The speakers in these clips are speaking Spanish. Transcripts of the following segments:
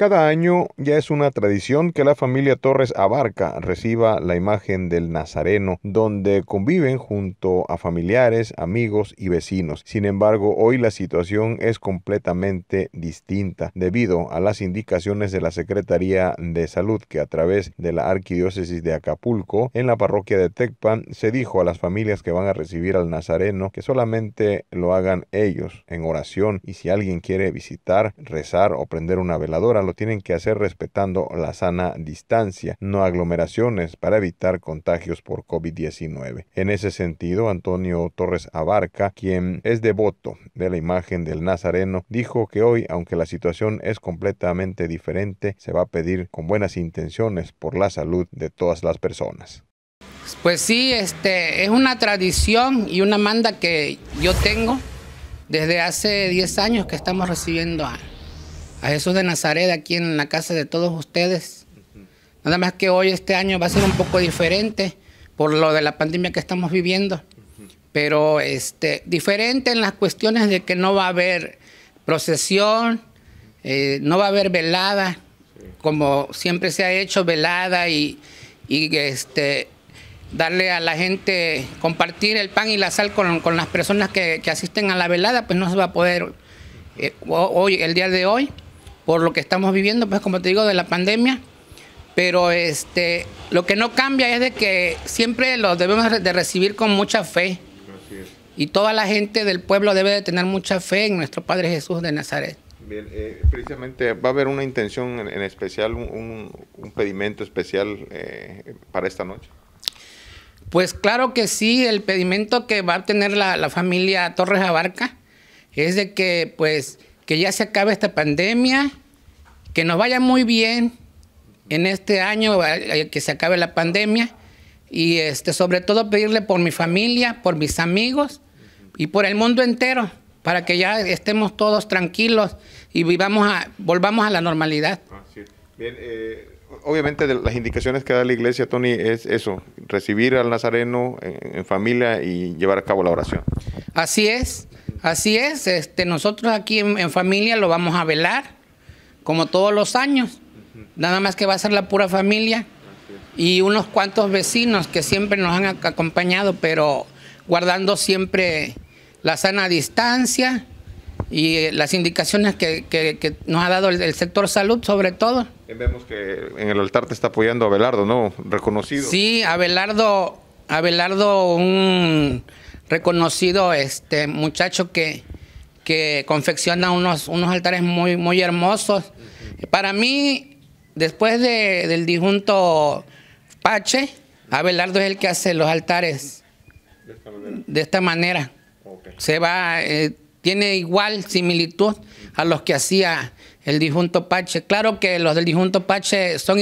Cada año ya es una tradición que la familia Torres Abarca reciba la imagen del Nazareno, donde conviven junto a familiares, amigos y vecinos. Sin embargo, hoy la situación es completamente distinta debido a las indicaciones de la Secretaría de Salud que a través de la Arquidiócesis de Acapulco en la parroquia de Tecpan se dijo a las familias que van a recibir al Nazareno que solamente lo hagan ellos en oración y si alguien quiere visitar, rezar o prender una veladora, tienen que hacer respetando la sana distancia, no aglomeraciones para evitar contagios por COVID-19. En ese sentido, Antonio Torres Abarca, quien es devoto de la imagen del Nazareno, dijo que hoy, aunque la situación es completamente diferente, se va a pedir con buenas intenciones por la salud de todas las personas. Pues sí, este, es una tradición y una manda que yo tengo desde hace 10 años que estamos recibiendo a a Jesús de Nazaret aquí en la casa de todos ustedes. Nada más que hoy, este año, va a ser un poco diferente por lo de la pandemia que estamos viviendo. Pero este, diferente en las cuestiones de que no va a haber procesión, eh, no va a haber velada, como siempre se ha hecho, velada y, este, darle a la gente, compartir el pan y la sal con, las personas que, asisten a la velada, pues no se va a poder eh, hoy, el día de hoy por lo que estamos viviendo, pues como te digo, de la pandemia. Pero este, lo que no cambia es de que siempre los debemos de recibir con mucha fe. Y toda la gente del pueblo debe de tener mucha fe en nuestro Padre Jesús de Nazaret. Bien, eh, precisamente va a haber una intención en, especial, un, pedimento especial eh, para esta noche. Pues claro que sí, el pedimento que va a tener la, la familia Torres Abarca es de que pues que ya se acabe esta pandemia, que nos vaya muy bien en este año, eh, eh, que se acabe la pandemia, y este, sobre todo pedirle por mi familia, por mis amigos y por el mundo entero, para que ya estemos todos tranquilos y vivamos a, volvamos a la normalidad. Bien, eh, obviamente las indicaciones que da la iglesia, Tony, es eso, recibir al Nazareno en familia y llevar a cabo la oración. Así es. Así es, este, nosotros aquí en, familia lo vamos a velar, como todos los años, nada más que va a ser la pura familia y unos cuantos vecinos que siempre nos han acompañado, pero guardando siempre la sana distancia y eh, las indicaciones que, nos ha dado el, el, sector salud sobre todo. Vemos que en el altar te está apoyando Abelardo, ¿no? Reconocido. Sí, Abelardo, Abelardo un reconocido este muchacho que, confecciona unos, altares muy, muy hermosos. Para mí, después del disjunto Pache, Abelardo es el que hace los altares de esta manera. Se va, eh, tiene igual similitud a los que hacía el disjunto Pache. Claro que los del disjunto Pache son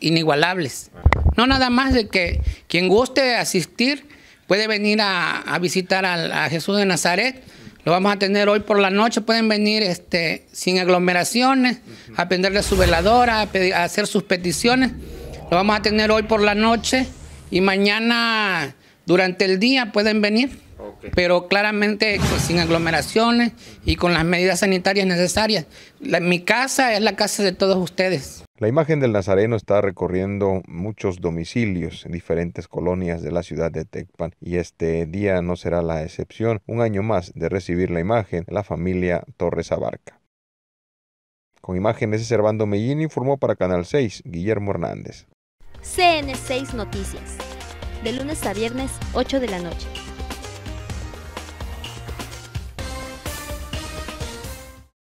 inigualables. No nada más de que quien guste asistir, puede venir a, visitar a, Jesús de Nazaret. Lo vamos a tener hoy por la noche. Pueden venir este, sin aglomeraciones, a prenderle su veladora, a, hacer sus peticiones. Lo vamos a tener hoy por la noche y mañana durante el día pueden venir. Pero claramente pues, sin aglomeraciones y con las medidas sanitarias necesarias. mi casa es la casa de todos ustedes. La imagen del Nazareno está recorriendo muchos domicilios en diferentes colonias de la ciudad de Tecpan y este día no será la excepción. Un año más de recibir la imagen, la familia Torres Abarca. Con imágenes de Servando Mellini informó para Canal 6 Guillermo Hernández. CN6 Noticias. De lunes a viernes, 8 de la noche.